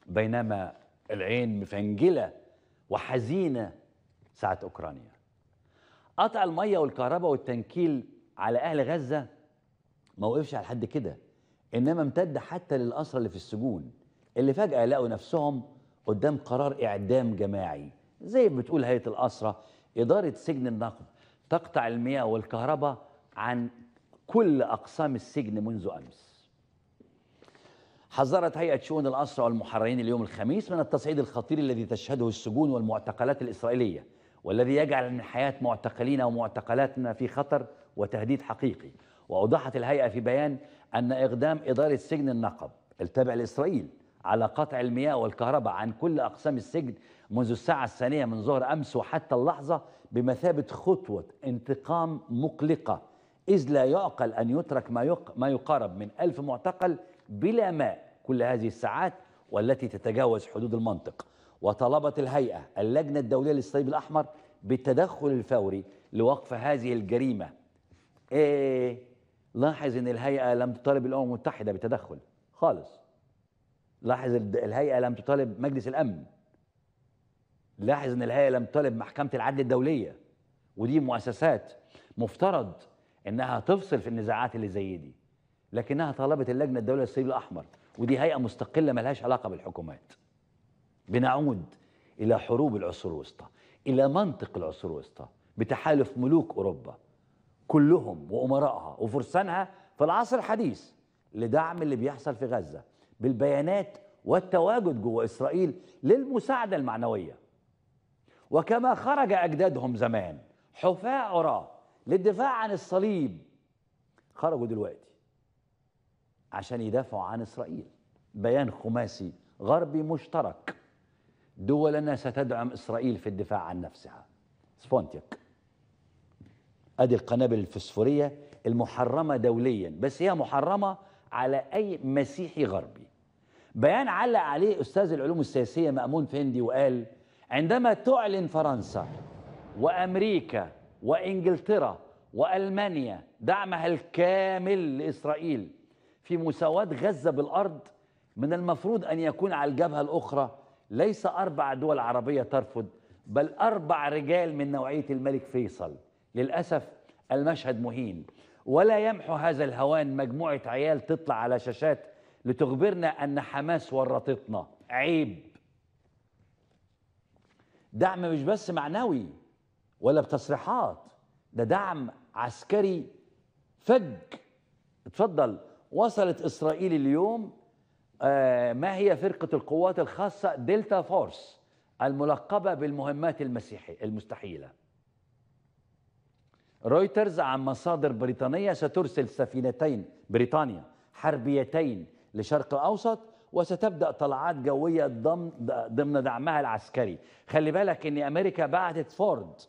بينما العين مفنجله وحزينه ساعه اوكرانيا قطع الميه والكهرباء والتنكيل على اهل غزه ما وقفش على حد كده انما امتد حتى للاسرى اللي في السجون اللي فجاه لقوا نفسهم قدام قرار اعدام جماعي زي ما بتقول هيئه الاسره اداره سجن النقب تقطع المياه والكهرباء عن كل اقسام السجن منذ امس. حذرت هيئه شؤون الاسرى والمحررين اليوم الخميس من التصعيد الخطير الذي تشهده السجون والمعتقلات الاسرائيليه والذي يجعل من حياه معتقلين ومعتقلاتنا في خطر وتهديد حقيقي. واوضحت الهيئه في بيان ان اقدام اداره سجن النقب التابع لاسرائيل على قطع المياه والكهرباء عن كل أقسام السجن منذ الساعة الثانية من ظهر أمس وحتى اللحظة بمثابة خطوة انتقام مقلقة إذ لا يعقل أن يترك ما, ما يقارب من ألف معتقل بلا ماء كل هذه الساعات والتي تتجاوز حدود المنطق وطلبت الهيئة اللجنة الدولية للصليب الأحمر بالتدخل الفوري لوقف هذه الجريمة إيه لاحظ أن الهيئة لم تطالب الأمم المتحدة بتدخل خالص لاحظ الهيئه لم تطالب مجلس الامن لاحظ ان الهيئه لم تطالب محكمه العدل الدوليه ودي مؤسسات مفترض انها تفصل في النزاعات اللي زي دي لكنها طالبت اللجنه الدوليه للصليب الاحمر ودي هيئه مستقله ملهاش علاقه بالحكومات بنعود الى حروب العصور الوسطى الى منطق العصور الوسطى بتحالف ملوك اوروبا كلهم وامرائها وفرسانها في العصر الحديث لدعم اللي بيحصل في غزه بالبيانات والتواجد جوه إسرائيل للمساعدة المعنوية وكما خرج أجدادهم زمان حفاة عراة للدفاع عن الصليب خرجوا دلوقتي عشان يدافعوا عن إسرائيل بيان خماسي غربي مشترك دولنا ستدعم إسرائيل في الدفاع عن نفسها سبونتيك أدي القنابل الفسفورية المحرمة دوليا بس هي محرمة على أي مسيحي غربي بيان علق عليه أستاذ العلوم السياسية مأمون فندي وقال عندما تعلن فرنسا وأمريكا وإنجلترا وألمانيا دعمها الكامل لإسرائيل في مساواة غزة بالأرض من المفروض أن يكون على الجبهة الأخرى ليس أربع دول عربية ترفض بل أربع رجال من نوعية الملك فيصل للأسف المشهد مهين ولا يمحو هذا الهوان مجموعة عيال تطلع على شاشات لتخبرنا أن حماس ورطتنا عيب دعم مش بس معنوي ولا بتصريحات ده دعم عسكري فج اتفضل وصلت إسرائيل اليوم آه ما هي فرقة القوات الخاصة دلتا فورس الملقبة بالمهمات المسيحية المستحيلة رويترز عن مصادر بريطانية سترسل سفينتين بريطانيا حربيتين لشرق الأوسط وستبدأ طلعات جوية ضمن ضمن دعمها العسكري خلي بالك أن أمريكا بعتت فورد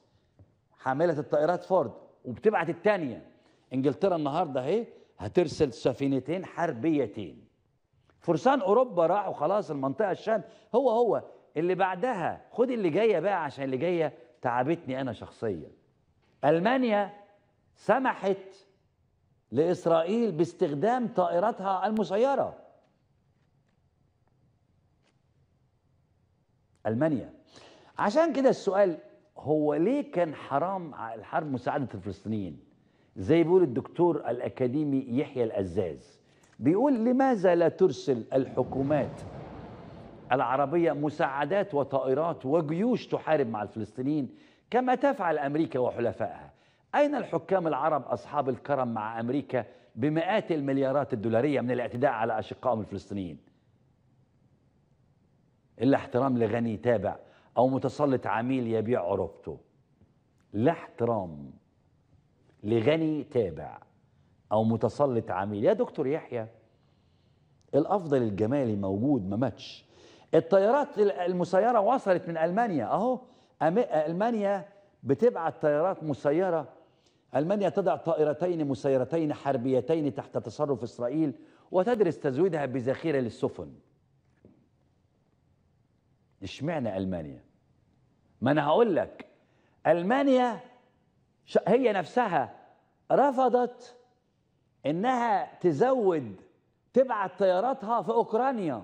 حاملة الطائرات فورد وبتبعت الثانية إنجلترا النهاردة اهي هترسل سفينتين حربيتين فرسان أوروبا راحوا خلاص المنطقة الشام هو هو اللي بعدها خد اللي جاية بقى عشان اللي جاية تعبتني أنا شخصيا ألمانيا سمحت لإسرائيل باستخدام طائراتها المسيرة ألمانيا عشان كده السؤال هو ليه كان حرام الحرب مساعدة الفلسطينيين زي بيقول الدكتور الأكاديمي يحيى الأزاز بيقول لماذا لا ترسل الحكومات العربية مساعدات وطائرات وجيوش تحارب مع الفلسطينيين كما تفعل أمريكا وحلفائها أين الحكام العرب أصحاب الكرم مع أمريكا بمئات المليارات الدولارية من الاعتداء على أشقائهم الفلسطينيين إلا احترام لغني تابع أو متسلط عميل يبيع عروبته لا احترام لغني تابع أو متسلط عميل يا دكتور يحيى الأفضل الجمالي موجود ما ماتش الطيارات المسيرة وصلت من ألمانيا أهو ألمانيا بتبعت طيارات مسيرة ألمانيا تضع طائرتين مسيرتين حربيتين تحت تصرف إسرائيل وتدرس تزويدها بذخيرة للسفن اشمعنى ألمانيا ما أنا هقول لك ألمانيا هي نفسها رفضت إنها تزود تبعت طياراتها في أوكرانيا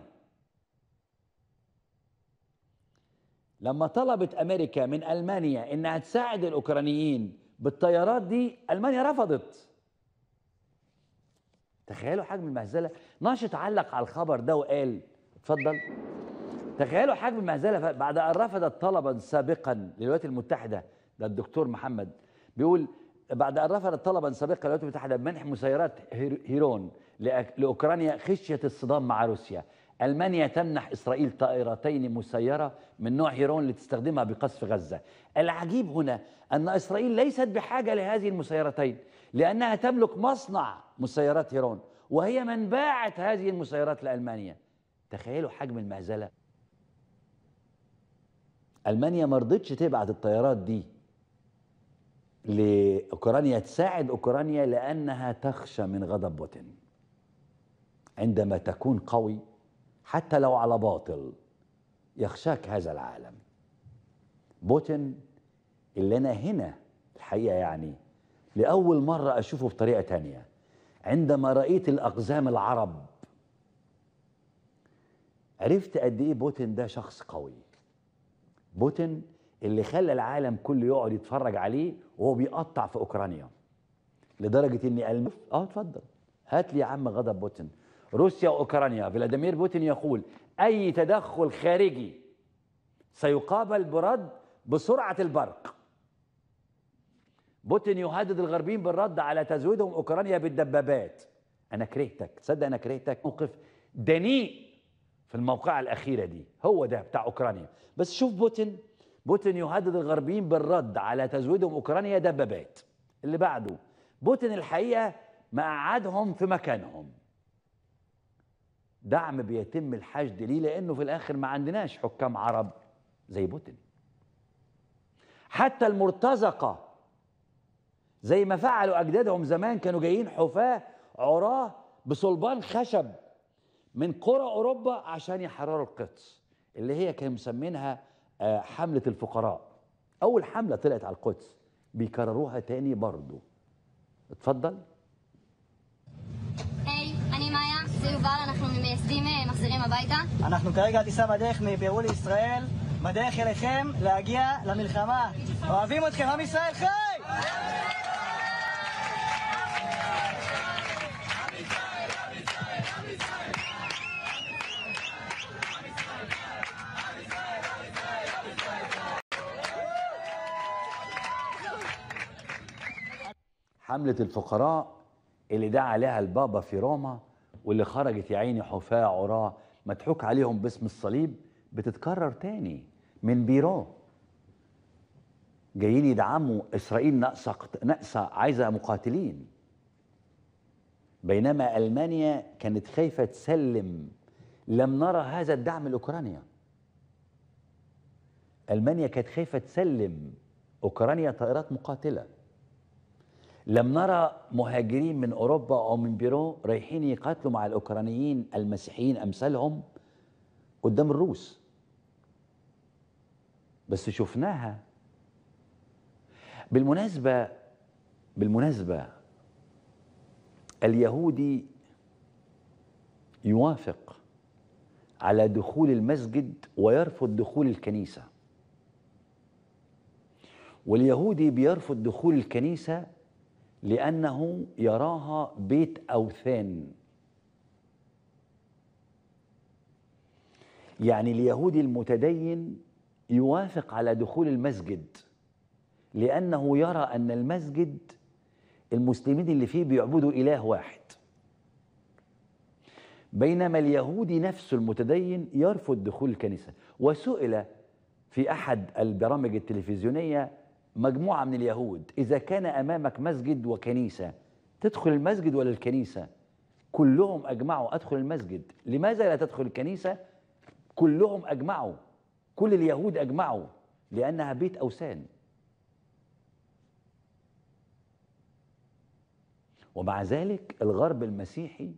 لما طلبت أمريكا من ألمانيا إنها تساعد الأوكرانيين بالطيارات دي المانيا رفضت تخيلوا حجم المهزله ناشط علق على الخبر ده وقال اتفضل تخيلوا حجم المهزله بعد ان رفضت طلبا سابقا للولايات المتحده ده الدكتور محمد بيقول بعد ان رفضت طلبا سابقا للولايات المتحده بمنح مسيرات هيرون لاوكرانيا خشيه الصدام مع روسيا ألمانيا تمنح إسرائيل طائرتين مسيرة من نوع هيرون لتستخدمها بقصف غزة العجيب هنا أن إسرائيل ليست بحاجة لهذه المسيرتين لأنها تملك مصنع مسيرات هيرون وهي من باعت هذه المسيرات لألمانيا تخيلوا حجم المهزلة ألمانيا ما رضتش تبعت الطيارات دي لأوكرانيا تساعد أوكرانيا لأنها تخشى من غضب بوتين عندما تكون قوي حتى لو على باطل يخشاك هذا العالم بوتين اللي أنا هنا الحقيقة يعني لأول مرة أشوفه بطريقة تانية عندما رأيت الأقزام العرب عرفت قد إيه بوتين ده شخص قوي بوتين اللي خلى العالم كله يقعد يتفرج عليه وهو بيقطع في أوكرانيا لدرجة إني قال اه اتفضل هات لي يا عم غضب بوتين روسيا وأوكرانيا فلاديمير بوتين يقول أي تدخل خارجي سيقابل برد بسرعة البرق بوتين يهدد الغربيين بالرد على تزويدهم أوكرانيا بالدبابات أنا كرهتك تصدق أنا كرهتك موقف دنيء في الموقعة الأخيرة دي هو ده بتاع أوكرانيا بس شوف بوتين بوتين يهدد الغربيين بالرد على تزويدهم أوكرانيا دبابات اللي بعده بوتين الحقيقة مقعدهم في مكانهم دعم بيتم الحشد ليه لانه في الاخر ما عندناش حكام عرب زي بوتين حتى المرتزقه زي ما فعلوا اجدادهم زمان كانوا جايين حفاه عراه بصلبان خشب من قرى اوروبا عشان يحرروا القدس اللي هي كانوا مسمينها آه، حمله الفقراء اول حمله طلعت على القدس بيكرروها تاني برضه اتفضل אנחנו הביתה. אנחנו כרגע טיסה בדרך מפרו לישראל, בדרך אליכם להגיע למלחמה. אוהבים אתכם, עם ישראל חי! حملة الفقراء اللي دعا لها البابا في روما واللي خرجت يا عيني حفاة عراه مضحوك عليهم باسم الصليب بتتكرر تاني من بيرو جايين يدعموا اسرائيل ناقصه ناقصه عايزه مقاتلين بينما المانيا كانت خايفه تسلم لم نرى هذا الدعم لاوكرانيا المانيا كانت خايفه تسلم اوكرانيا طائرات مقاتله لم نرى مهاجرين من أوروبا أو من بيرو رايحين يقاتلوا مع الأوكرانيين المسيحيين أمثالهم قدام الروس بس شفناها بالمناسبة بالمناسبة اليهودي يوافق على دخول المسجد ويرفض دخول الكنيسة واليهودي بيرفض دخول الكنيسة لأنه يراها بيت أوثان يعني اليهودي المتدين يوافق على دخول المسجد لأنه يرى أن المسجد المسلمين اللي فيه بيعبدوا إله واحد بينما اليهودي نفسه المتدين يرفض دخول الكنيسة وسئل في أحد البرامج التلفزيونية مجموعة من اليهود إذا كان أمامك مسجد وكنيسة تدخل المسجد ولا الكنيسة كلهم أجمعوا أدخل المسجد لماذا لا تدخل الكنيسة كلهم أجمعوا كل اليهود أجمعوا لأنها بيت أوثان ومع ذلك الغرب المسيحي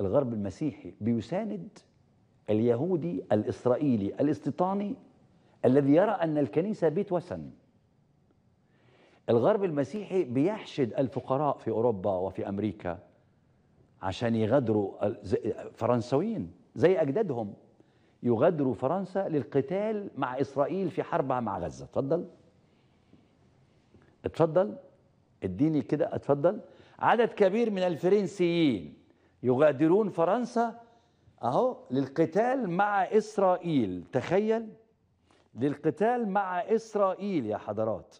الغرب المسيحي بيساند اليهودي الإسرائيلي الاستيطاني الذي يرى أن الكنيسة بيت وسن الغرب المسيحي بيحشد الفقراء في أوروبا وفي أمريكا عشان يغادروا فرنسويين زي أجدادهم يغادروا فرنسا للقتال مع إسرائيل في حربها مع غزة اتفضل اتفضل اديني كده اتفضل عدد كبير من الفرنسيين يغادرون فرنسا اهو للقتال مع اسرائيل تخيل للقتال مع إسرائيل يا حضرات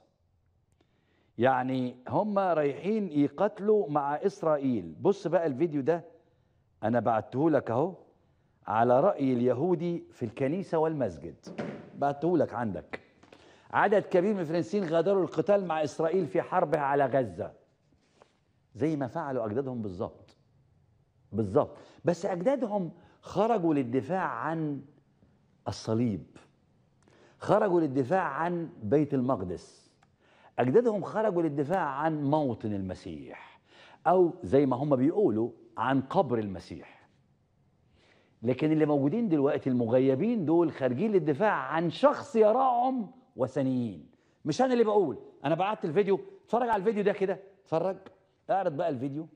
يعني هم رايحين يقاتلوا مع إسرائيل بص بقى الفيديو ده أنا بعته لك أهو على رأي اليهودي في الكنيسة والمسجد بعته لك عندك عدد كبير من الفرنسيين غادروا القتال مع إسرائيل في حربها على غزة زي ما فعلوا أجدادهم بالظبط بالظبط بس أجدادهم خرجوا للدفاع عن الصليب خرجوا للدفاع عن بيت المقدس أجدادهم خرجوا للدفاع عن موطن المسيح أو زي ما هم بيقولوا عن قبر المسيح لكن اللي موجودين دلوقتي المغيبين دول خارجين للدفاع عن شخص يراهم وثنيين مش أنا اللي بقول أنا بعت الفيديو اتفرج على الفيديو ده كده اتفرج اعرض بقى الفيديو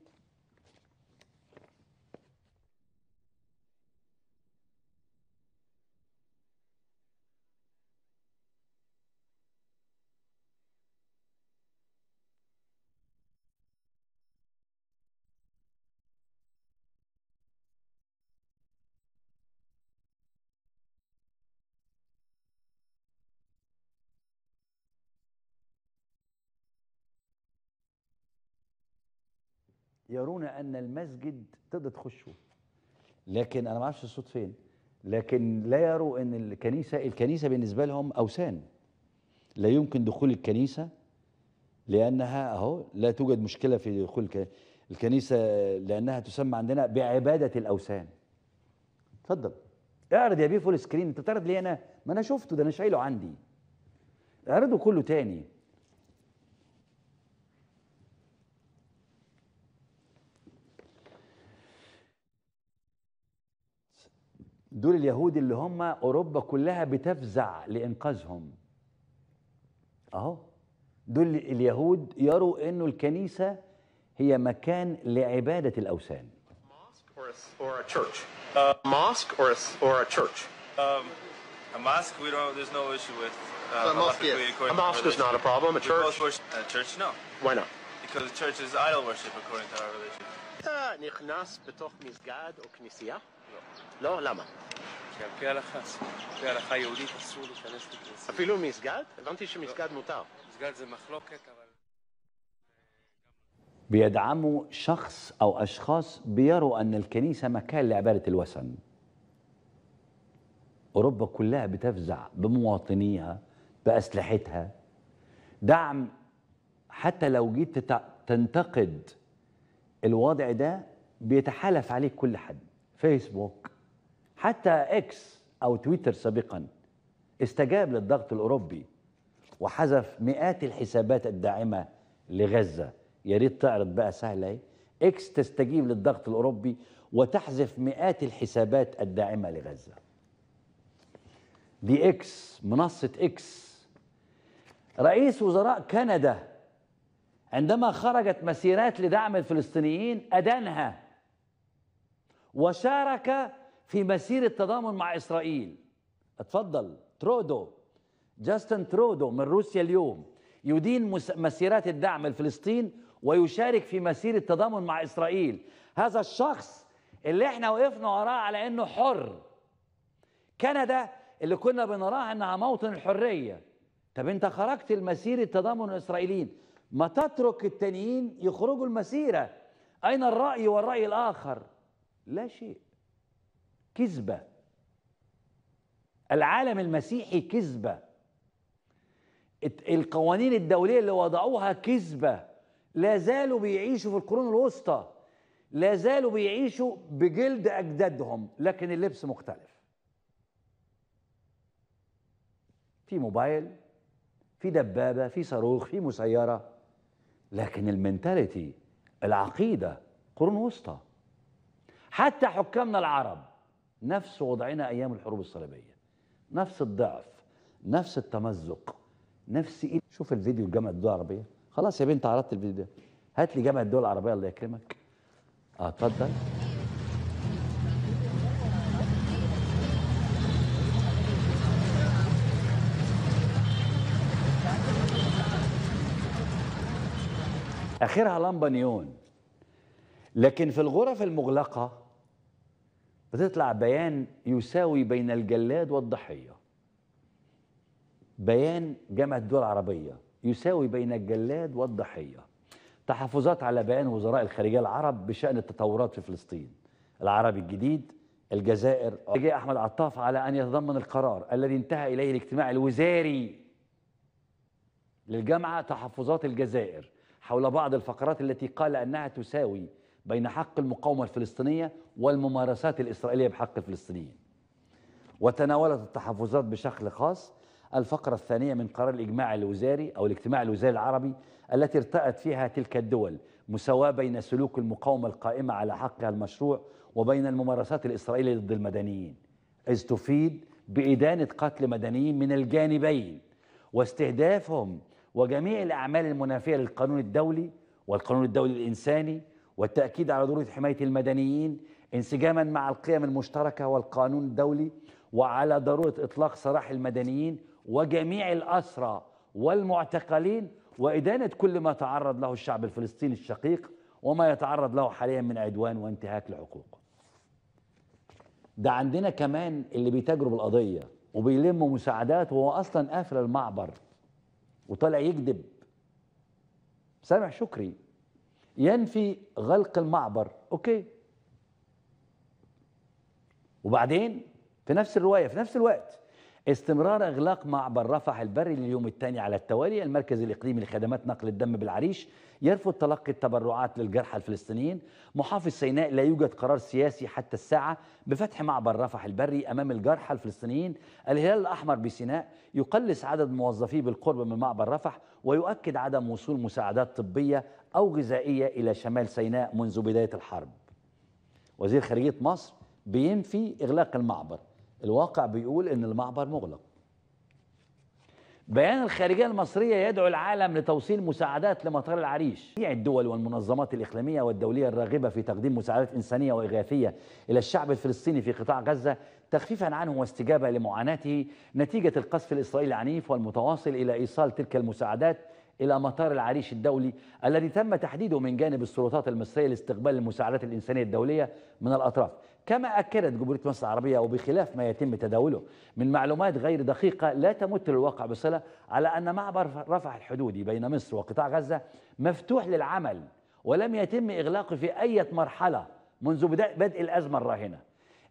يرون ان المسجد تقدر تخشه لكن انا ما اعرفش الصوت فين لكن لا يروا ان الكنيسه الكنيسه بالنسبه لهم اوثان لا يمكن دخول الكنيسه لانها اهو لا توجد مشكله في دخول الكنيسه لانها تسمى عندنا بعباده الاوثان اتفضل اعرض يا بيه فول سكرين انت تعرض ليه انا ما انا شفته ده انا شايله عندي اعرضه كله تاني دول اليهود اللي هم أوروبا كلها بتفزع لإنقاذهم أهو دول اليهود يروا أنه الكنيسة هي مكان لعبادة الأوثان a mosque we don't. There's no issue with. Uh, a mosque, yes. A mosque is not a problem. A church. Worship, a church, no. Why not? Because the church is idol worship according to our religion. אתה נכנס בתוך מסגד או כנסייה? לא? למה? כי על פי ההלכה, על פי ההלכה היהודית אסור להיכנס לכנסים. אפילו מסגד? הבנתי שמסגד מותר. מסגד זה מחלוקת, אבל... بيدعموا شخص أو أشخاص بيروا أن الكنيسة مكان لعبادة الوثن أوروبا كلها بتفزع بمواطنيها بأسلحتها دعم حتى لو جيت تنتقد الوضع ده بيتحالف عليك كل حد فيسبوك حتى اكس او تويتر سابقا استجاب للضغط الاوروبي وحذف مئات الحسابات الداعمه لغزه يا ريت تعرض بقى سهله اهي اكس تستجيب للضغط الاوروبي وتحذف مئات الحسابات الداعمه لغزه دي اكس منصه اكس رئيس وزراء كندا عندما خرجت مسيرات لدعم الفلسطينيين ادانها وشارك في مسيرة تضامن مع إسرائيل اتفضل ترودو جاستن ترودو من روسيا اليوم يدين مسيرات الدعم لفلسطين ويشارك في مسيرة تضامن مع إسرائيل هذا الشخص اللي احنا وقفنا وراه على انه حر كندا اللي كنا بنراها انها موطن الحرية طب انت خرجت المسيرة تضامن الإسرائيليين ما تترك التانيين يخرجوا المسيرة أين الرأي والرأي الآخر لا شيء كذبة العالم المسيحي كذبة القوانين الدولية اللي وضعوها كذبة لا زالوا بيعيشوا في القرون الوسطى لا زالوا بيعيشوا بجلد أجدادهم لكن اللبس مختلف في موبايل في دبابة في صاروخ في مسيرة لكن المنتاليتي العقيدة قرون وسطى حتى حكامنا العرب نفس وضعنا ايام الحروب الصليبيه نفس الضعف نفس التمزق نفس ايه شوف الفيديو لجامعه الدول العربيه خلاص يا بنت عرضت الفيديو ده هات لي جامعه الدول العربيه الله يكرمك اه اتفضل اخرها لمبه نيون لكن في الغرف المغلقه بتطلع بيان يساوي بين الجلاد والضحية بيان جامعة الدول العربية يساوي بين الجلاد والضحية تحفظات على بيان وزراء الخارجية العرب بشأن التطورات في فلسطين العربي الجديد الجزائر جاء أحمد عطاف على أن يتضمن القرار الذي انتهى إليه الاجتماع الوزاري للجامعة تحفظات الجزائر حول بعض الفقرات التي قال أنها تساوي بين حق المقاومة الفلسطينية والممارسات الإسرائيلية بحق الفلسطينيين وتناولت التحفظات بشكل خاص الفقرة الثانية من قرار الإجماع الوزاري أو الاجتماع الوزاري العربي التي ارتأت فيها تلك الدول مساواة بين سلوك المقاومة القائمة على حقها المشروع وبين الممارسات الإسرائيلية ضد المدنيين إذ تفيد بإدانة قتل مدنيين من الجانبين واستهدافهم وجميع الأعمال المنافية للقانون الدولي والقانون الدولي الإنساني والتأكيد على ضرورة حماية المدنيين انسجاما مع القيم المشتركة والقانون الدولي وعلى ضرورة إطلاق سراح المدنيين وجميع الأسرى والمعتقلين وإدانة كل ما تعرض له الشعب الفلسطيني الشقيق وما يتعرض له حاليا من عدوان وانتهاك لحقوقه ده عندنا كمان اللي بيتجرب القضية وبيلم مساعدات وهو أصلا قافل المعبر وطالع يكذب سامح شكري ينفي غلق المعبر اوكي وبعدين في نفس الرواية في نفس الوقت استمرار إغلاق معبر رفح البري لليوم الثاني على التوالي المركز الإقليمي لخدمات نقل الدم بالعريش يرفض تلقي التبرعات للجرحى الفلسطينيين محافظ سيناء لا يوجد قرار سياسي حتى الساعة بفتح معبر رفح البري أمام الجرحى الفلسطينيين الهلال الأحمر بسيناء يقلص عدد موظفيه بالقرب من معبر رفح ويؤكد عدم وصول مساعدات طبية أو غذائية إلى شمال سيناء منذ بداية الحرب وزير خارجية مصر بينفي إغلاق المعبر الواقع بيقول أن المعبر مغلق بيان الخارجية المصرية يدعو العالم لتوصيل مساعدات لمطار العريش جميع الدول والمنظمات الإقليمية والدولية الراغبة في تقديم مساعدات إنسانية وإغاثية إلى الشعب الفلسطيني في قطاع غزة تخفيفا عنه واستجابة لمعاناته نتيجة القصف الإسرائيلي العنيف والمتواصل إلى إيصال تلك المساعدات إلى مطار العريش الدولي الذي تم تحديده من جانب السلطات المصرية لاستقبال المساعدات الإنسانية الدولية من الأطراف كما أكدت جمهورية مصر العربية وبخلاف ما يتم تداوله من معلومات غير دقيقة لا تمت للواقع بصلة على أن معبر رفح الحدودي بين مصر وقطاع غزة مفتوح للعمل ولم يتم إغلاقه في أي مرحلة منذ بدء الأزمة الراهنة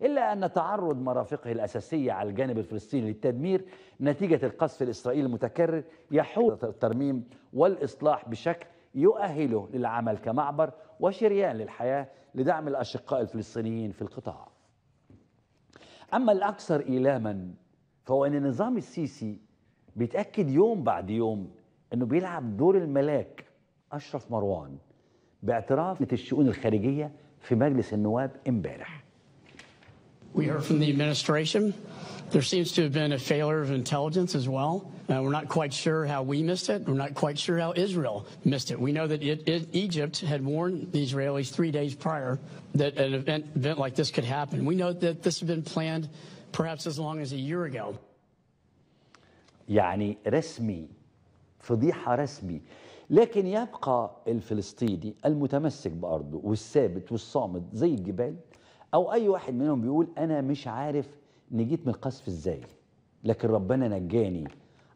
إلا أن تعرض مرافقه الأساسية على الجانب الفلسطيني للتدمير نتيجة القصف الإسرائيلي المتكرر يحول الترميم والإصلاح بشكل يؤهله للعمل كمعبر وشريان للحياة لدعم الأشقاء الفلسطينيين في القطاع أما الأكثر إيلاما فهو أن النظام السيسي بيتأكد يوم بعد يوم أنه بيلعب دور الملاك أشرف مروان باعتراف الشؤون الخارجية في مجلس النواب امبارح We heard from the administration. There seems to have been a failure of intelligence as well. Uh, we're not quite sure how we missed it. We're not quite sure how Israel missed it. We know that it, it, Egypt had warned the Israelis three days prior that an event, event like this could happen. We know that this had been planned perhaps as long as a year ago. يعني رسمي فضيحة رسمي لكن يبقى الفلسطيني المتمسك بأرضه والثابت والصامد زي الجبال او اي واحد منهم بيقول انا مش عارف نجيت من القذف ازاي لكن ربنا نجاني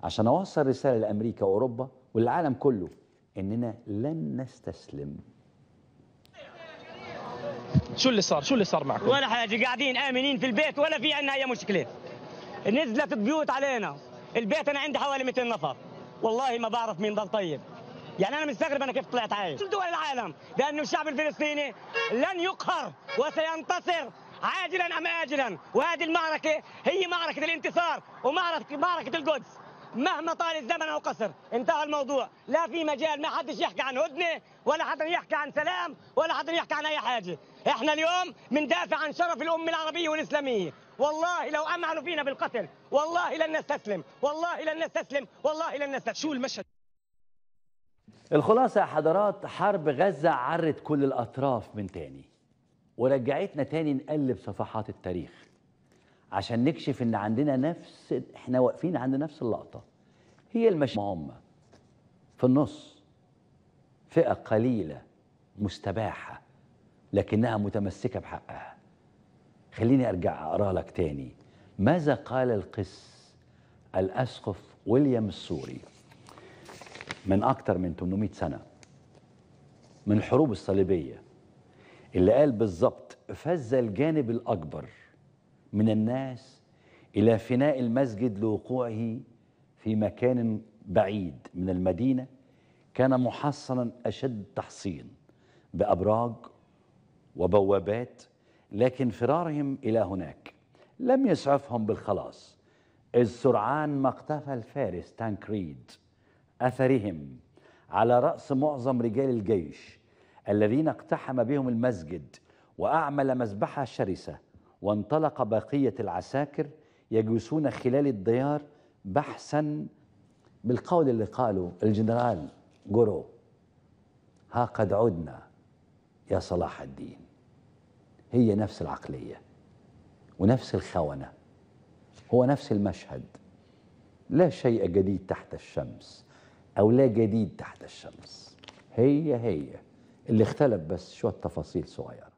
عشان اوصل رساله لامريكا واوروبا والعالم كله اننا لن نستسلم شو اللي صار شو اللي صار معكم ولا حاجه قاعدين امنين في البيت ولا في عندنا اي مشكله نزلت بيوت علينا البيت انا عندي حوالي 200 نفر والله ما بعرف مين ضل طيب يعني انا مستغرب انا كيف طلعت عايش دول العالم بانه الشعب الفلسطيني لن يقهر وسينتصر عاجلا ام اجلا وهذه المعركه هي معركه الانتصار ومعركه معركه القدس مهما طال الزمن او قصر انتهى الموضوع لا في مجال ما حدش يحكي عن هدنه ولا حدا يحكي عن سلام ولا حدا يحكي عن اي حاجه احنا اليوم بندافع عن شرف الامه العربيه والاسلاميه والله لو امعنوا فينا بالقتل والله لن نستسلم والله لن نستسلم والله لن نستسلم شو المشهد الخلاصة يا حضرات حرب غزة عرت كل الأطراف من تاني ورجعتنا تاني نقلب صفحات التاريخ عشان نكشف إن عندنا نفس إحنا واقفين عند نفس اللقطة هي المش هم في النص فئة قليلة مستباحة لكنها متمسكة بحقها خليني أرجع أقرأ لك تاني ماذا قال القس الأسقف ويليام السوري من أكثر من 800 سنة من الحروب الصليبية اللي قال بالظبط فز الجانب الأكبر من الناس إلى فناء المسجد لوقوعه في مكان بعيد من المدينة كان محصنا أشد تحصين بأبراج وبوابات لكن فرارهم إلى هناك لم يسعفهم بالخلاص إذ سرعان ما اختفى الفارس تانكريد أثرهم على رأس معظم رجال الجيش الذين اقتحم بهم المسجد وأعمل مذبحة شرسة وانطلق بقية العساكر يجلسون خلال الديار بحثا بالقول اللي قاله الجنرال جورو ها قد عدنا يا صلاح الدين هي نفس العقلية ونفس الخونة هو نفس المشهد لا شيء جديد تحت الشمس أو لا جديد تحت الشمس هي هي اللي اختلف بس شوية تفاصيل صغيرة